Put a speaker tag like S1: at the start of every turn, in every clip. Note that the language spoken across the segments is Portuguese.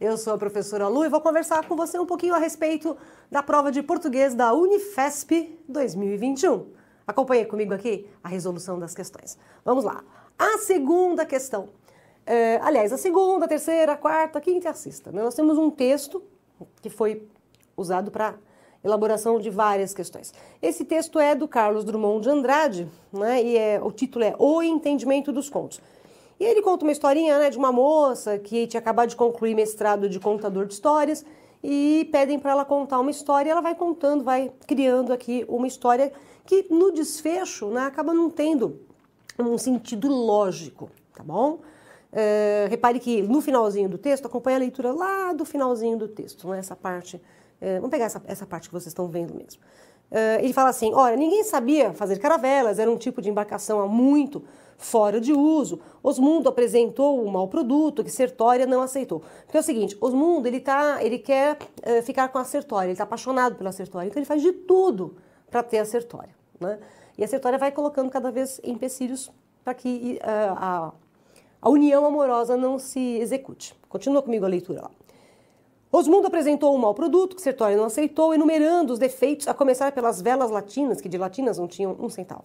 S1: Eu sou a professora Lu e vou conversar com você um pouquinho a respeito da prova de português da Unifesp 2021. Acompanhe comigo aqui a resolução das questões. Vamos lá. A segunda questão. É, aliás, a segunda, a terceira, a quarta, a quinta e a sexta. Né? Nós temos um texto que foi usado para elaboração de várias questões. Esse texto é do Carlos Drummond de Andrade, né, e é, o título é O Entendimento dos Contos. E ele conta uma historinha né, de uma moça que tinha acabado de concluir mestrado de contador de histórias e pedem para ela contar uma história. E ela vai contando, vai criando aqui uma história que no desfecho né, acaba não tendo um sentido lógico, tá bom? É, repare que no finalzinho do texto, acompanha a leitura lá do finalzinho do texto, né, essa parte. É, vamos pegar essa, essa parte que vocês estão vendo mesmo. Uh, ele fala assim: olha, ninguém sabia fazer caravelas, era um tipo de embarcação há muito fora de uso. Osmundo apresentou um mau produto que Sertória não aceitou. Então é o seguinte: Osmundo ele, tá, ele quer uh, ficar com a Sertória, ele está apaixonado pela Sertória, então ele faz de tudo para ter a Sertória. Né? E a Sertória vai colocando cada vez empecilhos para que uh, a, a união amorosa não se execute. Continua comigo a leitura lá. Osmundo apresentou um mau produto que Sertório não aceitou, enumerando os defeitos, a começar pelas velas latinas, que de latinas não tinham um centavo.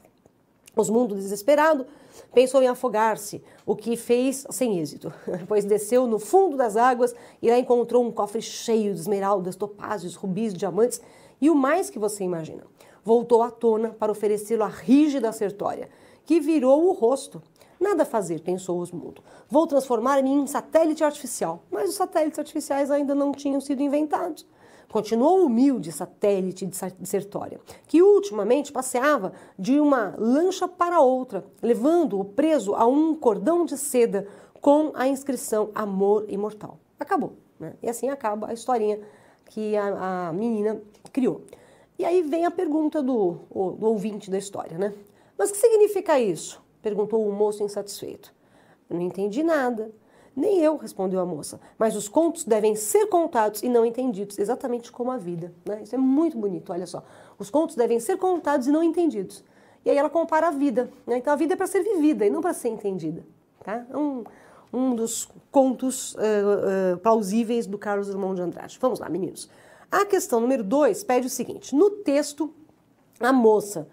S1: Osmundo, desesperado, pensou em afogar-se, o que fez sem êxito, pois desceu no fundo das águas e lá encontrou um cofre cheio de esmeraldas, topázios, rubis, diamantes e o mais que você imagina. Voltou à tona para oferecê-lo à rígida Sertória, que virou o rosto Nada a fazer, pensou Osmundo. Vou transformar-me em um satélite artificial. Mas os satélites artificiais ainda não tinham sido inventados. Continuou o humilde satélite de Sertória, que ultimamente passeava de uma lancha para outra, levando-o preso a um cordão de seda com a inscrição Amor Imortal. Acabou. Né? E assim acaba a historinha que a, a, menina criou. E aí vem a pergunta do, do ouvinte da história, né? Mas o que significa isso? perguntou o moço insatisfeito. Não entendi nada. Nem eu, respondeu a moça. Mas os contos devem ser contados e não entendidos, exatamente como a vida. Né? Isso é muito bonito, olha só. Os contos devem ser contados e não entendidos. E aí ela compara a vida. Né? Então a vida é para ser vivida e não para ser entendida. Tá? É um, um dos contos uh, uh, plausíveis do Carlos Drummond de Andrade. Vamos lá, meninos. A questão número 2 pede o seguinte: no texto, a moça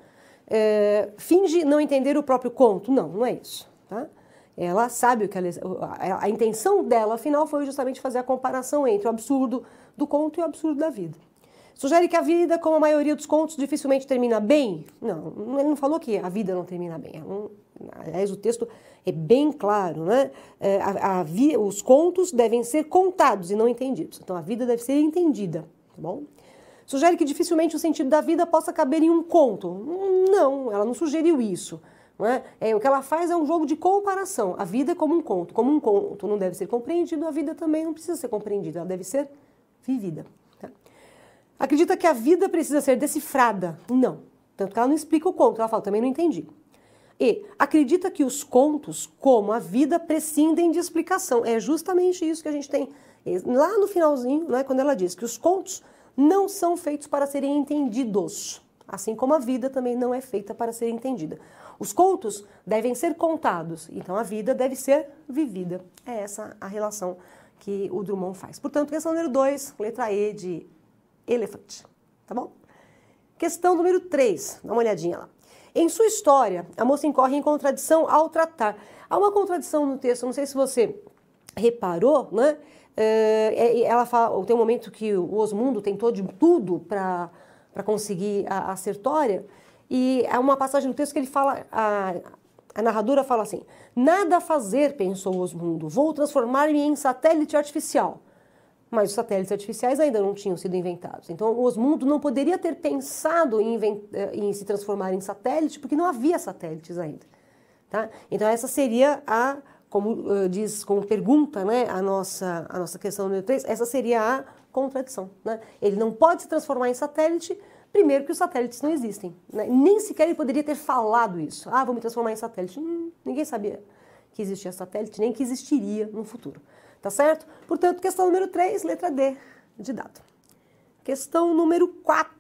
S1: é, finge não entender o próprio conto. Não, não é isso. Tá? Ela sabe o que ela, a, a intenção dela, afinal, foi justamente fazer a comparação entre o absurdo do conto e o absurdo da vida. Sugere que a vida, como a maioria dos contos, dificilmente termina bem? Não, ele não falou que a vida não termina bem. Não, é aliás, o texto é bem claro, né? É, a, a, os contos devem ser contados e não entendidos. Então, a vida deve ser entendida, tá bom? Sugere que dificilmente o sentido da vida possa caber em um conto. Não, não, ela não sugeriu isso. Não é? é? o que ela faz é um jogo de comparação. A vida é como um conto. Como um conto não deve ser compreendido, a vida também não precisa ser compreendida, ela deve ser vivida. Tá? Acredita que a vida precisa ser decifrada? Não. Tanto que ela não explica o conto, ela fala, também não entendi. E acredita que os contos, como a vida, prescindem de explicação. É justamente isso que a gente tem lá no finalzinho, é quando ela diz que os contos não são feitos para serem entendidos. Assim como a vida também não é feita para ser entendida. Os contos devem ser contados, então a vida deve ser vivida. É essa a relação que o Drummond faz. Portanto, questão número 2, letra E de elefante, tá bom? Questão número 3, dá uma olhadinha lá. Em sua história, a moça incorre em contradição ao tratar. Há uma contradição no texto, não sei se você reparou, né? Eh, é, ela fala, tem um momento que o Osmundo tentou de tudo para para conseguir a, a sertória. E há é uma passagem no texto que ele fala, a, a narradora fala assim: Nada a fazer, pensou Osmundo, vou transformar-me em satélite artificial. Mas os satélites artificiais ainda não tinham sido inventados. Então, Osmundo não poderia ter pensado em, eh, em se transformar em satélite, porque não havia satélites ainda. Tá? Então, essa seria a, como uh, diz, como pergunta, né, a nossa, a nossa questão número 3, essa seria a contradição. Né? Ele não pode se transformar em satélite, primeiro que os satélites não existem. Né? Nem sequer ele poderia ter falado isso. Ah, vou me transformar em satélite. Hum, ninguém sabia que existia satélite, nem que existiria no futuro. Tá certo? Portanto, questão número 3, letra D de dado. Questão número 4.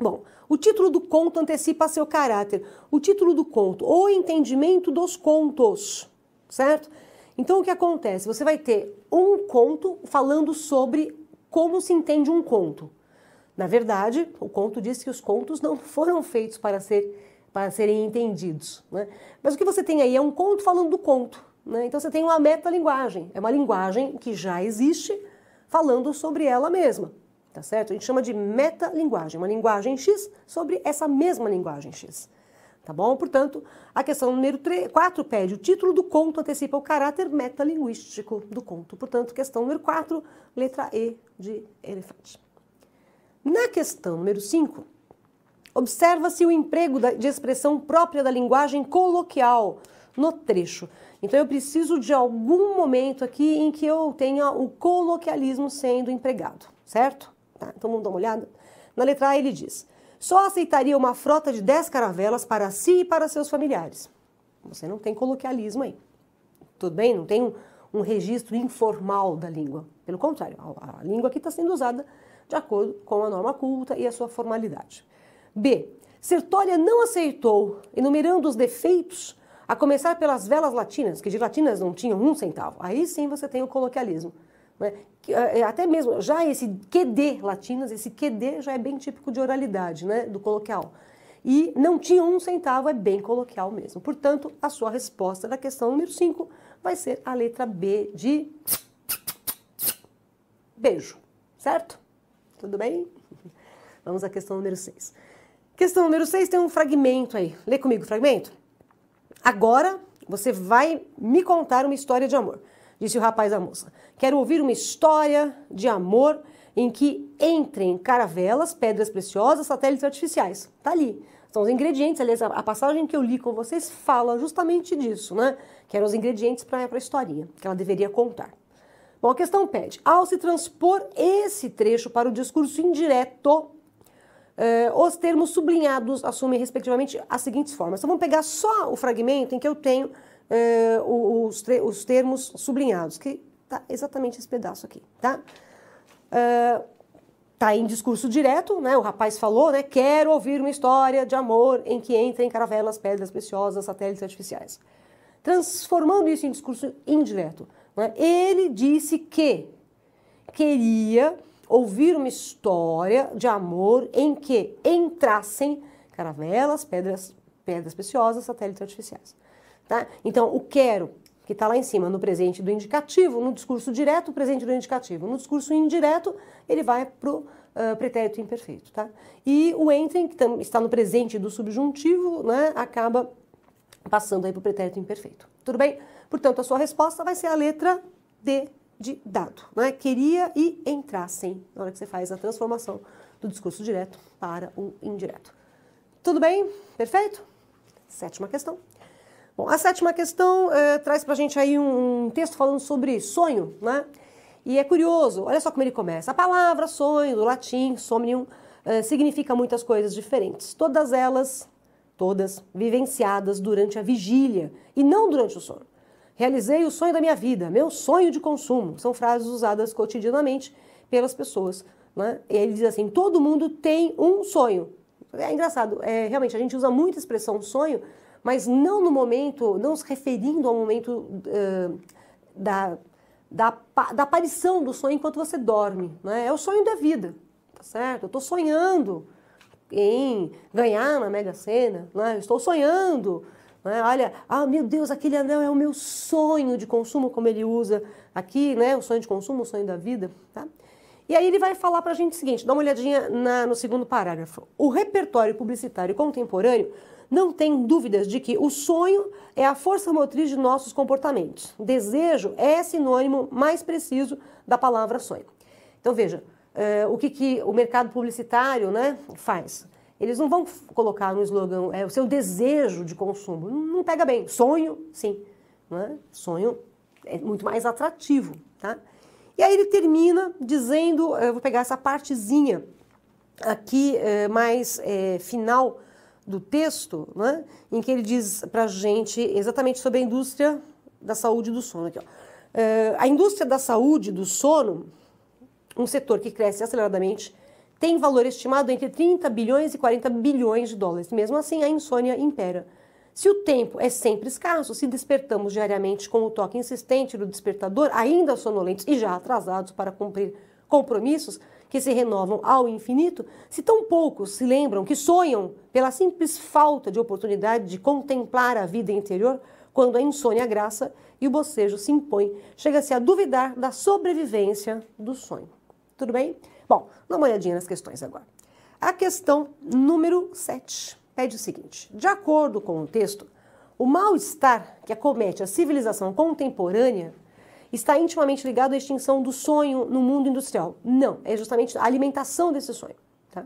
S1: Bom, o título do conto antecipa seu caráter. O título do conto, o entendimento dos contos, certo? Então o que acontece? Você vai ter um conto falando sobre como se entende um conto. Na verdade, o conto diz que os contos não foram feitos para, ser, para serem entendidos. Né? Mas o que você tem aí é um conto falando do conto. Né? Então você tem uma metalinguagem, é uma linguagem que já existe falando sobre ela mesma. Tá certo? A gente chama de metalinguagem, uma linguagem X sobre essa mesma linguagem X. Tá bom? Portanto, a questão número 4 pede o título do conto antecipa o caráter metalinguístico do conto. Portanto, questão número 4, letra E de elefante. Na questão número 5, observa-se o emprego de expressão própria da linguagem coloquial no trecho. Então, eu preciso de algum momento aqui em que eu tenha o coloquialismo sendo empregado, certo? Tá, então, vamos dar uma olhada. Na letra A, ele diz só aceitaria uma frota de 10 caravelas para si e para seus familiares. Você não tem coloquialismo aí. Tudo bem? Não tem um, registro informal da língua. Pelo contrário, a, a língua aqui está sendo usada de acordo com a norma culta e a sua formalidade. B. Sertória não aceitou, enumerando os defeitos, a começar pelas velas latinas, que de latinas não tinham um centavo. Aí sim você tem o coloquialismo. Né? É, é, até mesmo, já esse QD latinas, esse QD já é bem típico de oralidade, né? do coloquial. E não tinha um centavo, é bem coloquial mesmo. Portanto, a sua resposta da questão número 5 vai ser a letra B de beijo, certo? Tudo bem? Vamos à questão número 6. Questão número 6 tem um fragmento aí. Lê comigo o fragmento. Agora você vai me contar uma história de amor disse o rapaz à moça. Quero ouvir uma história de amor em que entrem caravelas, pedras preciosas, satélites artificiais. Tá ali. São os ingredientes, aliás, a passagem que eu li com vocês fala justamente disso, né? Que eram os ingredientes para a historinha que ela deveria contar. Bom, a questão pede: ao se transpor esse trecho para o discurso indireto, eh, os termos sublinhados assumem respectivamente as seguintes formas. Então vamos pegar só o fragmento em que eu tenho eh, os, os, termos sublinhados, que tá exatamente esse pedaço aqui, tá? Uh, tá em discurso direto, né? O rapaz falou, né? Quero ouvir uma história de amor em que entrem caravelas, pedras preciosas, satélites artificiais. Transformando isso em discurso indireto. Né? Ele disse que queria ouvir uma história de amor em que entrassem caravelas, pedras, pedras preciosas, satélites artificiais. Tá? Então, o quero, que está lá em cima, no presente do indicativo, no discurso direto, o presente do indicativo. No discurso indireto, ele vai para o uh, pretérito imperfeito. Tá? E o entrem, que está no presente do subjuntivo, né, acaba passando aí para o pretérito imperfeito. Tudo bem? Portanto, a sua resposta vai ser a letra D de dado. Né? Queria e entrassem, na hora que você faz a transformação do discurso direto para o indireto. Tudo bem? Perfeito? Sétima questão. Bom, a sétima questão é, traz para a gente aí um, texto falando sobre sonho, né? E é curioso, olha só como ele começa. A palavra sonho, do latim, somnium, é, significa muitas coisas diferentes. Todas elas, todas, vivenciadas durante a vigília e não durante o sono. Realizei o sonho da minha vida, meu sonho de consumo. São frases usadas cotidianamente pelas pessoas. Né? E ele diz assim: todo mundo tem um sonho. É engraçado, é, realmente a gente usa muito a expressão sonho mas não no momento, não se referindo ao momento uh, da, da, da, aparição do sonho enquanto você dorme. Né? É o sonho da vida, tá certo? Eu estou sonhando em ganhar na Mega Sena, né? eu estou sonhando. Né? Olha, ah, meu Deus, aquele anel é o meu sonho de consumo, como ele usa aqui, né? o sonho de consumo, o sonho da vida. Tá? E aí ele vai falar para a gente o seguinte, dá uma olhadinha na, no segundo parágrafo. O repertório publicitário contemporâneo não tem dúvidas de que o sonho é a força motriz de nossos comportamentos. Desejo é sinônimo mais preciso da palavra sonho. Então veja, eh, o que, que o mercado publicitário né, faz? Eles não vão colocar no slogan é, o seu desejo de consumo. Não pega bem. Sonho, sim. Né? Sonho é muito mais atrativo. Tá? E aí ele termina dizendo, eh, eu vou pegar essa partezinha aqui é, mais é, final do texto, né, em que ele diz para a gente exatamente sobre a indústria da saúde e do sono. Aqui, é, a indústria da saúde e do sono, um setor que cresce aceleradamente, tem valor estimado entre 30 bilhões e 40 bilhões de dólares. Mesmo assim, a insônia impera. Se o tempo é sempre escasso, se despertamos diariamente com o toque insistente do despertador, ainda sonolentos e já atrasados para cumprir compromissos, que se renovam ao infinito, se tão poucos se lembram que sonham pela simples falta de oportunidade de contemplar a vida interior, quando a insônia graça e o bocejo se impõe, chega-se a duvidar da sobrevivência do sonho. Tudo bem? Bom, dá uma olhadinha nas questões agora. A questão número 7 pede o seguinte: de acordo com o texto, o mal-estar que acomete a civilização contemporânea está intimamente ligado à extinção do sonho no mundo industrial. Não, é justamente a alimentação desse sonho. Tá?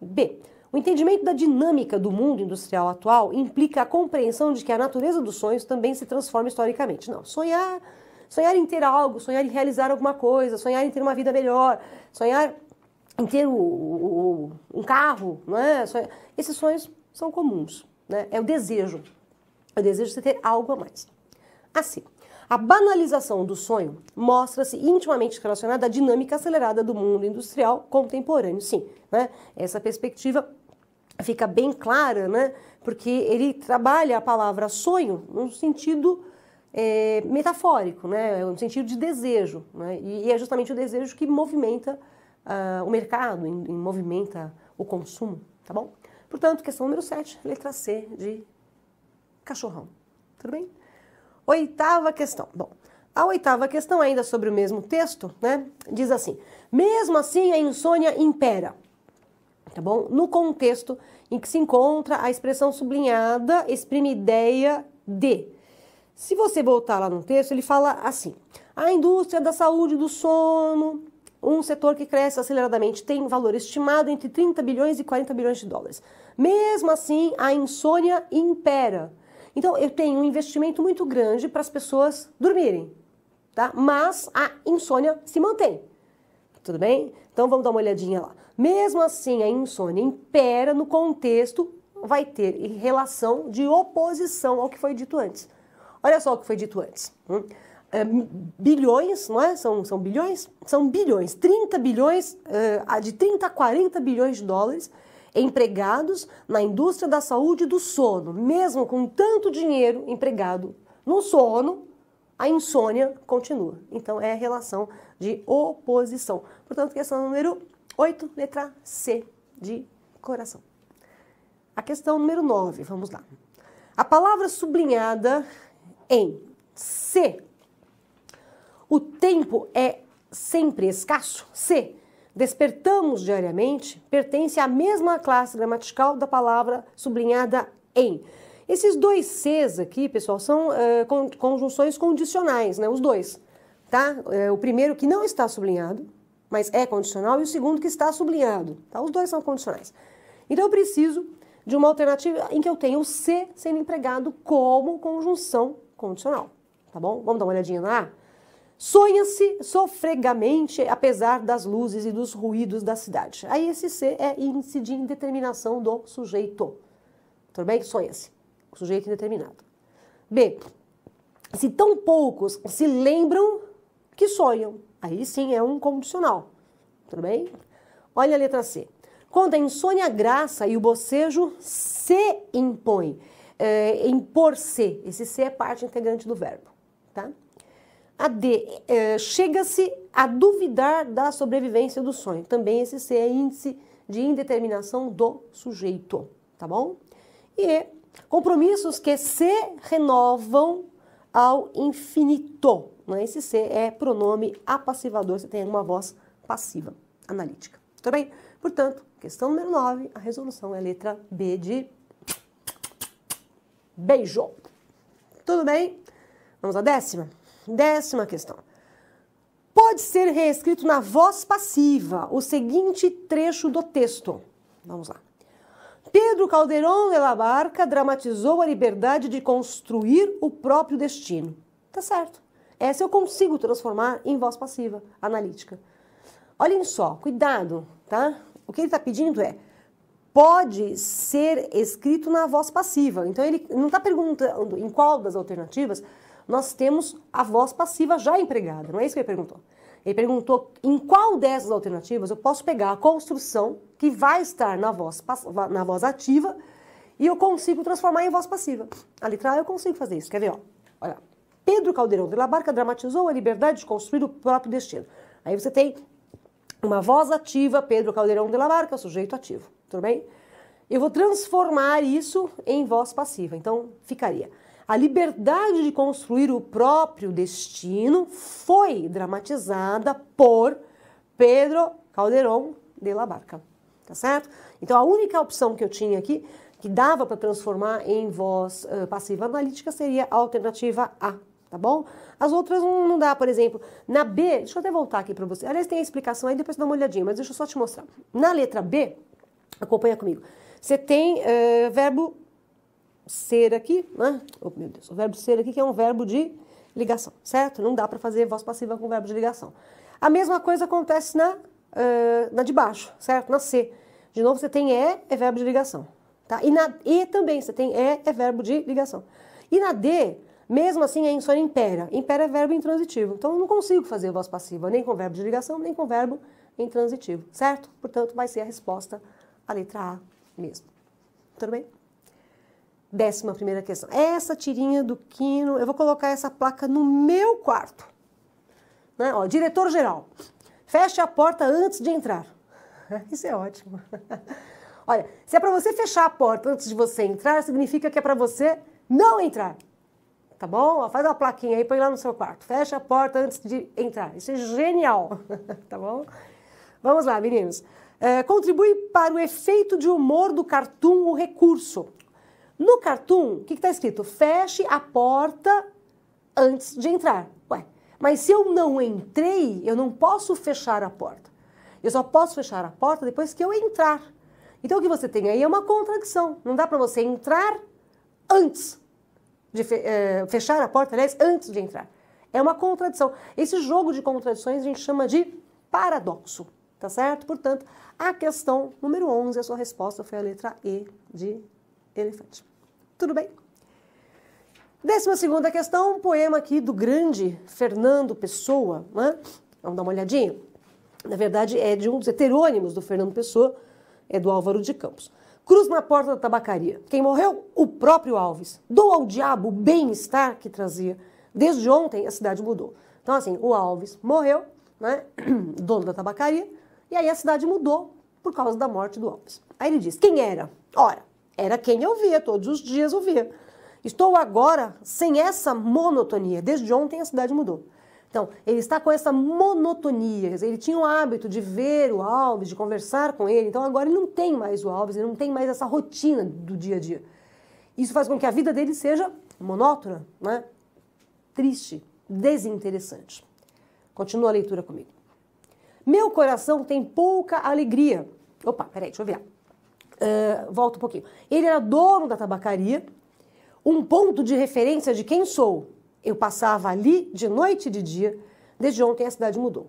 S1: B. O entendimento da dinâmica do mundo industrial atual implica a compreensão de que a natureza dos sonhos também se transforma historicamente. Não, sonhar, sonhar em ter algo, sonhar em realizar alguma coisa, sonhar em ter uma vida melhor, sonhar em ter o, o, um carro, não é? Sonhar. Esses sonhos são comuns, né? É o desejo, é o desejo de ter algo a mais. Assim. A banalização do sonho mostra-se intimamente relacionada à dinâmica acelerada do mundo industrial contemporâneo. Sim, né? essa perspectiva fica bem clara, né? porque ele trabalha a palavra sonho num sentido é, metafórico, né? no é sentido de desejo. Né? E, é justamente o desejo que movimenta uh, o mercado, em, em movimenta o consumo. Tá bom? Portanto, questão número 7, letra C de cachorrão. Tudo bem? Oitava questão. Bom, a oitava questão, ainda sobre o mesmo texto, né? Diz assim: mesmo assim, a insônia impera. Tá bom? No contexto em que se encontra a expressão sublinhada, exprime ideia de. Se você voltar lá no texto, ele fala assim: a indústria da saúde do sono, um setor que cresce aceleradamente, tem valor estimado entre 30 bilhões e 40 bilhões de dólares. Mesmo assim, a insônia impera. Então, eu tenho um investimento muito grande para as pessoas dormirem, tá? Mas a insônia se mantém. Tudo bem? Então vamos dar uma olhadinha lá. Mesmo assim, a insônia impera no contexto, vai ter relação de oposição ao que foi dito antes. Olha só o que foi dito antes. Hum? É, bilhões, não é? São, são bilhões? São bilhões. 30 bilhões, uh, de 30 a 40 bilhões de dólares empregados na indústria da saúde e do sono, mesmo com tanto dinheiro empregado no sono, a insônia continua. Então é a relação de oposição. Portanto, questão número 8, letra C de coração. A questão número 9, vamos lá. A palavra sublinhada em C. O tempo é sempre escasso? C despertamos diariamente pertence à mesma classe gramatical da palavra sublinhada em. Esses dois Cs aqui, pessoal, são eh, conjunções condicionais, né? Os dois, tá? Eh, o primeiro que não está sublinhado, mas é condicional, e o segundo que está sublinhado, tá? Os dois são condicionais. Então eu preciso de uma alternativa em que eu tenho o C sendo empregado como conjunção condicional, tá bom? Vamos dar uma olhadinha lá. A? Sonha-se sofregamente, apesar das luzes e dos ruídos da cidade. Aí esse C é índice de indeterminação do sujeito. Tudo bem? Sonha-se. Sujeito indeterminado. B. Se tão poucos se lembram que sonham. Aí sim é um condicional. Tudo bem? Olha a letra C. Quando a insônia graça e o bocejo se impõe. É, eh, impor-se. Esse se é parte integrante do verbo. A é, chega-se a duvidar da sobrevivência do sonho. Também esse C é índice de indeterminação do sujeito, tá bom? E E, compromissos que se renovam ao infinito. Né? Esse C é pronome apassivador, Você tem uma voz passiva, analítica. Tudo bem? Portanto, questão número 9, a resolução é a letra B de beijo. Tudo bem? Vamos à décima? Décima questão. Pode ser reescrito na voz passiva o seguinte trecho do texto. Vamos lá. Pedro Calderón de la Barca dramatizou a liberdade de construir o próprio destino. Tá certo. Essa eu consigo transformar em voz passiva, analítica. Olhem só, cuidado, tá? O que ele está pedindo é pode ser escrito na voz passiva. Então ele não está perguntando em qual das alternativas nós temos a voz passiva já empregada. Não é isso que ele perguntou. Ele perguntou em qual dessas alternativas eu posso pegar a construção que vai estar na voz, na voz ativa e eu consigo transformar em voz passiva. A letra A eu consigo fazer isso. Quer ver? Ó? Olha. Pedro Caldeirão de la Barca dramatizou a liberdade de construir o próprio destino. Aí você tem uma voz ativa, Pedro Caldeirão de la Barca, sujeito ativo. Tudo bem? Eu vou transformar isso em voz passiva. Então, ficaria. A liberdade de construir o próprio destino foi dramatizada por Pedro Calderón de la Barca, tá certo? Então a única opção que eu tinha aqui que dava para transformar em voz uh, passiva analítica seria a alternativa A, tá bom? As outras não, não dá, por exemplo, na B, deixa eu até voltar aqui para você. Aliás, tem a explicação aí, depois dá uma olhadinha, mas deixa eu só te mostrar. Na letra B, acompanha comigo. Você tem uh, verbo ser aqui, né? Oh, meu Deus, o verbo ser aqui que é um verbo de ligação, certo? Não dá para fazer voz passiva com verbo de ligação. A mesma coisa acontece na, uh, na de baixo, certo? Na C. De novo, você tem é, é verbo de ligação. Tá? E na E também, você tem é, é verbo de ligação. E na D, mesmo assim, a insônia impera. Impera é verbo intransitivo. Então, eu não consigo fazer voz passiva nem com verbo de ligação, nem com verbo intransitivo, certo? Portanto, vai ser a resposta a letra A mesmo. Tudo bem? Décima primeira questão. Essa tirinha do Quino, eu vou colocar essa placa no meu quarto. Né? Ó, diretor geral, feche a porta antes de entrar. Isso é ótimo. Olha, se é para você fechar a porta antes de você entrar, significa que é para você não entrar. Tá bom? Ó, faz uma plaquinha aí, põe lá no seu quarto. Fecha a porta antes de entrar. Isso é genial. tá bom? Vamos lá, meninos. É, contribui para o efeito de humor do cartoon o recurso. No cartoon, o que está escrito? Feche a porta antes de entrar. Ué, mas se eu não entrei, eu não posso fechar a porta. Eu só posso fechar a porta depois que eu entrar. Então o que você tem aí é uma contradição. Não dá para você entrar antes de fe eh, fechar a porta, aliás, antes de entrar. É uma contradição. Esse jogo de contradições a gente chama de paradoxo, tá certo? Portanto, a questão número 11, a sua resposta foi a letra E de elefante. Tudo bem? Décima segunda questão, um poema aqui do grande Fernando Pessoa. Né? Vamos dar uma olhadinha. Na verdade, é de um dos heterônimos do Fernando Pessoa, é do Álvaro de Campos. Cruz na porta da tabacaria. Quem morreu? O próprio Alves. Dou ao diabo o bem-estar que trazia. Desde ontem a cidade mudou. Então, assim, o Alves morreu, né? dono da tabacaria, e aí a cidade mudou por causa da morte do Alves. Aí ele diz: quem era? Ora, era quem eu via, todos os dias eu via. Estou agora sem essa monotonia. Desde ontem a cidade mudou. Então, ele está com essa monotonia. Ele tinha o hábito de ver o Alves, de conversar com ele. Então, agora ele não tem mais o Alves, ele não tem mais essa rotina do dia a dia. Isso faz com que a vida dele seja monótona, né? triste, desinteressante. Continua a leitura comigo. Meu coração tem pouca alegria. Opa, peraí, deixa eu ver. Ah, volta um pouquinho. Ele era dono da tabacaria, um ponto de referência de quem sou. Eu passava ali de noite e de dia, desde ontem a cidade mudou.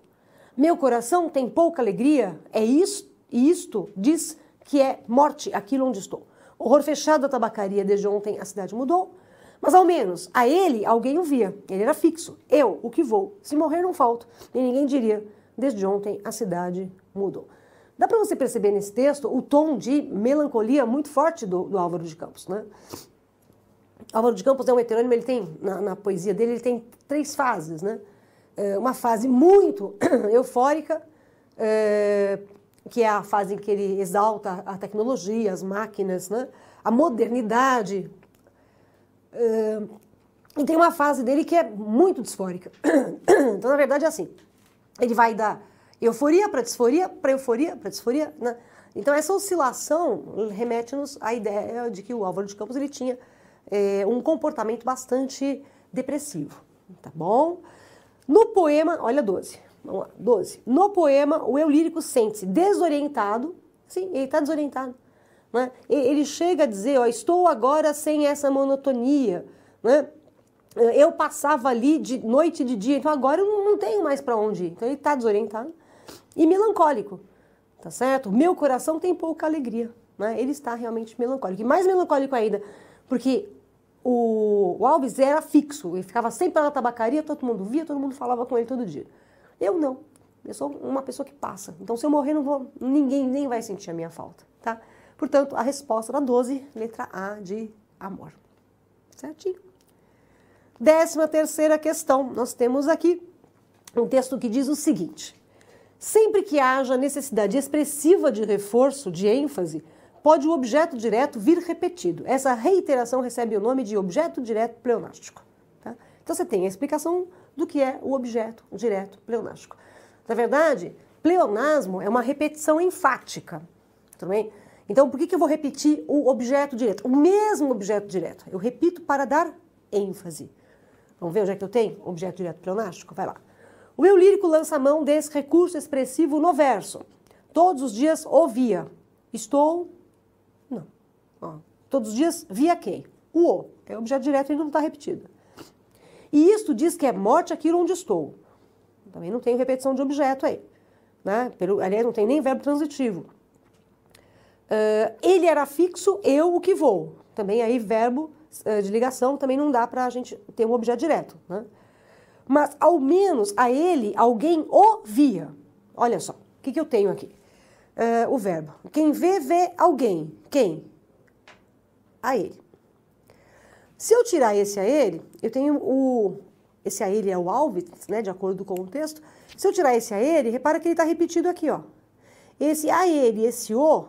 S1: Meu coração tem pouca alegria, é isto, e isto diz que é morte aquilo onde estou. Horror fechado da tabacaria, desde ontem a cidade mudou, mas ao menos a ele alguém o via, ele era fixo. Eu, o que vou, se morrer não falto, e ninguém diria, desde ontem a cidade mudou. Dá para você perceber nesse texto o tom de melancolia muito forte do, do Álvaro de Campos, né? Álvaro de Campos é um heterônimo, ele tem, na, na poesia dele, ele tem três fases, né? É uma fase muito eufórica, é, que é a fase em que ele exalta a tecnologia, as máquinas, né? a modernidade. É, e tem uma fase dele que é muito disfórica. então, na verdade, é assim. Ele vai da euforia para disforia, para euforia para disforia. Né? Então, essa oscilação remete-nos à ideia de que o Álvaro de Campos ele tinha é, um comportamento bastante depressivo. Tá bom? No poema, olha 12. Vamos lá, 12. No poema, o eu lírico sente-se desorientado. Sim, ele está desorientado. Né? Ele chega a dizer, ó, estou agora sem essa monotonia. Né? Eu passava ali de noite e de dia, então agora eu não tenho mais para onde ir. Então ele está desorientado e melancólico, tá certo? Meu coração tem pouca alegria, né? Ele está realmente melancólico. E mais melancólico ainda, porque o, o Alves era fixo, ele ficava sempre na tabacaria, todo mundo via, todo mundo falava com ele todo dia. Eu não. Eu sou uma pessoa que passa. Então, se eu morrer, não vou, ninguém nem vai sentir a minha falta, tá? Portanto, a resposta da 12, letra A de amor. Certinho. Décima terceira questão, nós temos aqui um texto que diz o seguinte: Sempre que haja necessidade expressiva de reforço, de ênfase, pode o objeto direto vir repetido. Essa reiteração recebe o nome de objeto direto pleonástico. Tá? Então você tem a explicação do que é o objeto direto pleonástico. Na verdade, pleonasmo é uma repetição enfática. Tudo bem? Então por que, que eu vou repetir o objeto direto? O mesmo objeto direto. Eu repito para dar ênfase. Vamos ver onde é que eu tenho? Objeto direto pleonástico? Vai lá. O eu lírico lança a mão desse recurso expressivo no verso. Todos os dias ouvia. Estou. Não. Ó. Todos os dias via quem? O o. É o objeto direto, e não está repetido. E isto diz que é morte aquilo onde estou. Também não tem repetição de objeto aí. Né? Pelo, aliás, não tem nem verbo transitivo. Uh, ele era fixo, eu o que vou. Também aí verbo uh, de ligação também não dá para a gente ter um objeto direto. Né? mas ao menos a ele alguém o via. Olha só, o que, que eu tenho aqui? Uh, o verbo. Quem vê, vê alguém. Quem? A ele. Se eu tirar esse a ele, eu tenho o. Esse a ele é o Alvitz, né? De acordo com o texto. Se eu tirar esse a ele, repara que ele está repetido aqui, ó. Esse a ele, esse o,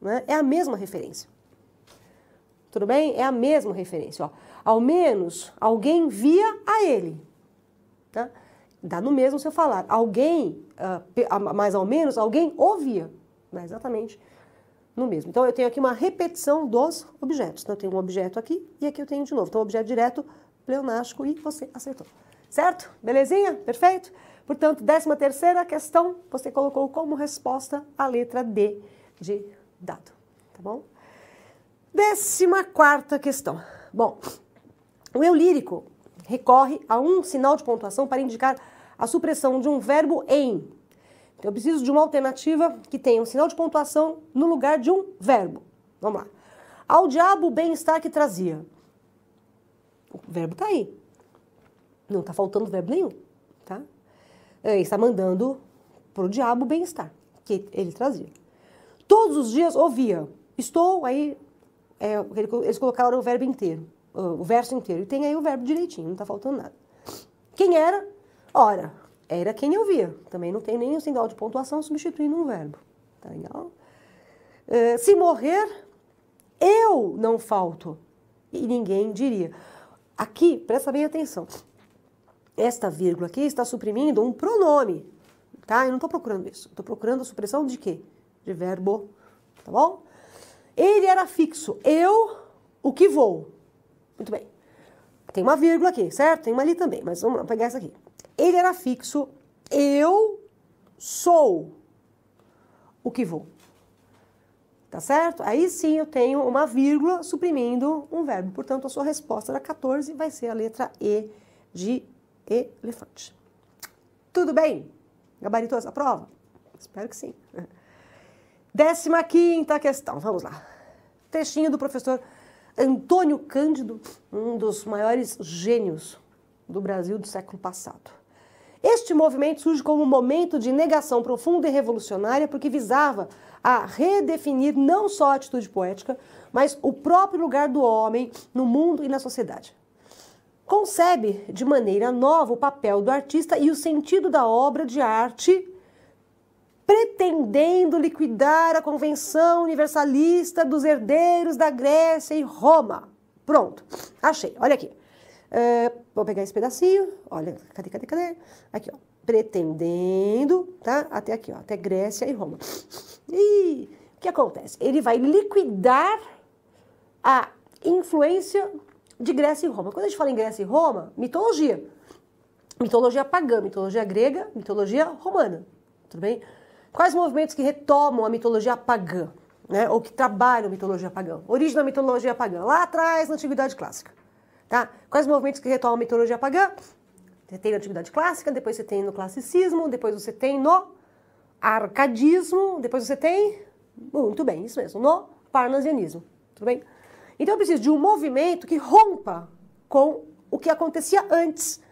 S1: né, é a mesma referência. Tudo bem? É a mesma referência, ó. Ao menos alguém via a ele. Tá? Dá no mesmo se eu falar. Alguém, uh, mais ou menos, alguém ouvia. Dá é né? exatamente no mesmo. Então eu tenho aqui uma repetição dos objetos. Então eu tenho um objeto aqui e aqui eu tenho de novo. Então objeto direto, pleonástico e você acertou. Certo? Belezinha? Perfeito? Portanto, décima terceira questão, você colocou como resposta a letra D de dado, tá bom? Décima quarta questão. Bom, o eu lírico recorre a um sinal de pontuação para indicar a supressão de um verbo em. Então, eu preciso de uma alternativa que tenha um sinal de pontuação no lugar de um verbo. Vamos lá. Ao diabo o bem-estar que trazia. O verbo está aí. Não está faltando verbo nenhum. Tá? É, ele está mandando para o diabo o bem-estar que ele trazia. Todos os dias ouvia. Estou aí. É, eles colocaram o verbo inteiro o verso inteiro. E tem aí o verbo direitinho, não está faltando nada. Quem era? Ora, era quem eu via. Também não tem nenhum sinal de pontuação substituindo um verbo. Tá legal? Eh, se morrer, eu não falto. E ninguém diria. Aqui, presta bem atenção. Esta vírgula aqui está suprimindo um pronome. Tá? Eu não estou procurando isso. Estou procurando a supressão de quê? De verbo. Tá bom? Ele era fixo. Eu, o que vou. Muito bem. Tem uma vírgula aqui, certo? Tem uma ali também, mas vamos pegar essa aqui. Ele era fixo. Eu sou o que vou. Tá certo? Aí sim eu tenho uma vírgula suprimindo um verbo. Portanto, a sua resposta da 14 vai ser a letra E de elefante. Tudo bem? Gabaritou essa prova? Espero que sim. Décima quinta questão, vamos lá. Textinho do professor Antônio Cândido, um dos maiores gênios do Brasil do século passado. Este movimento surge como um momento de negação profunda e revolucionária, porque visava a redefinir não só a atitude poética, mas o próprio lugar do homem no mundo e na sociedade. Concebe de maneira nova o papel do artista e o sentido da obra de arte pretendendo liquidar a Convenção Universalista dos Herdeiros da Grécia e Roma. Pronto, achei, olha aqui. Uh, vou pegar esse pedacinho, olha, cadê, cadê, cadê? Aqui, ó. Pretendendo, tá? Até aqui, ó, até Grécia e Roma. E o que acontece? Ele vai liquidar a influência de Grécia e Roma. Quando a gente fala em Grécia e Roma, mitologia. Mitologia pagã, mitologia grega, mitologia romana. Tudo bem? Quais movimentos que retomam a mitologia pagã, né? ou que trabalham a mitologia pagã? Origem da mitologia pagã, lá atrás na Antiguidade Clássica. Tá? Quais movimentos que retomam a mitologia pagã? Você tem na Antiguidade Clássica, depois você tem no Classicismo, depois você tem no Arcadismo, depois você tem, muito bem, isso mesmo, no Parnasianismo, tudo bem? Então eu preciso de um movimento que rompa com o que acontecia antes.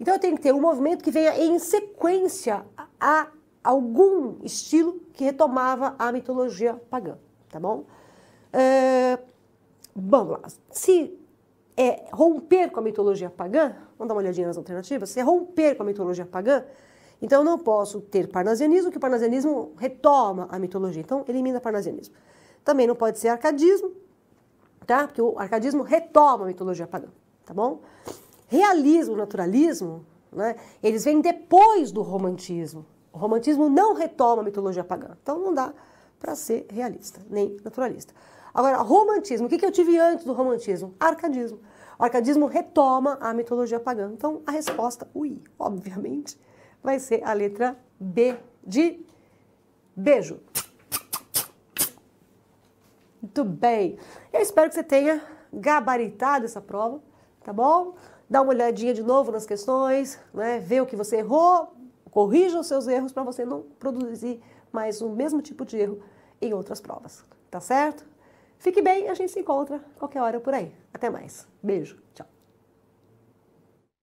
S1: Então eu tenho que ter um movimento que venha em sequência a algum estilo que retomava a mitologia pagã, tá bom? É, vamos lá. Se é romper com a mitologia pagã, vamos dar uma olhadinha nas alternativas, se é romper com a mitologia pagã, então eu não posso ter parnasianismo, que o parnasianismo retoma a mitologia, então elimina o parnasianismo. Também não pode ser arcadismo, tá? Porque o arcadismo retoma a mitologia pagã, tá bom? Realismo, naturalismo, né? Eles vêm depois do romantismo, o romantismo não retoma a mitologia pagã. Então não dá para ser realista, nem naturalista. Agora, romantismo. O que, que eu tive antes do romantismo? Arcadismo. O arcadismo retoma a mitologia pagã. Então, a resposta, ui, obviamente, vai ser a letra B de beijo. Muito bem. Eu espero que você tenha gabaritado essa prova, tá bom? Dá uma olhadinha de novo nas questões, né? Vê o que você errou, corrija os seus erros para você não produzir mais o mesmo tipo de erro em outras provas, tá certo? Fique bem, a gente se encontra qualquer hora por aí. Até mais. Beijo, tchau.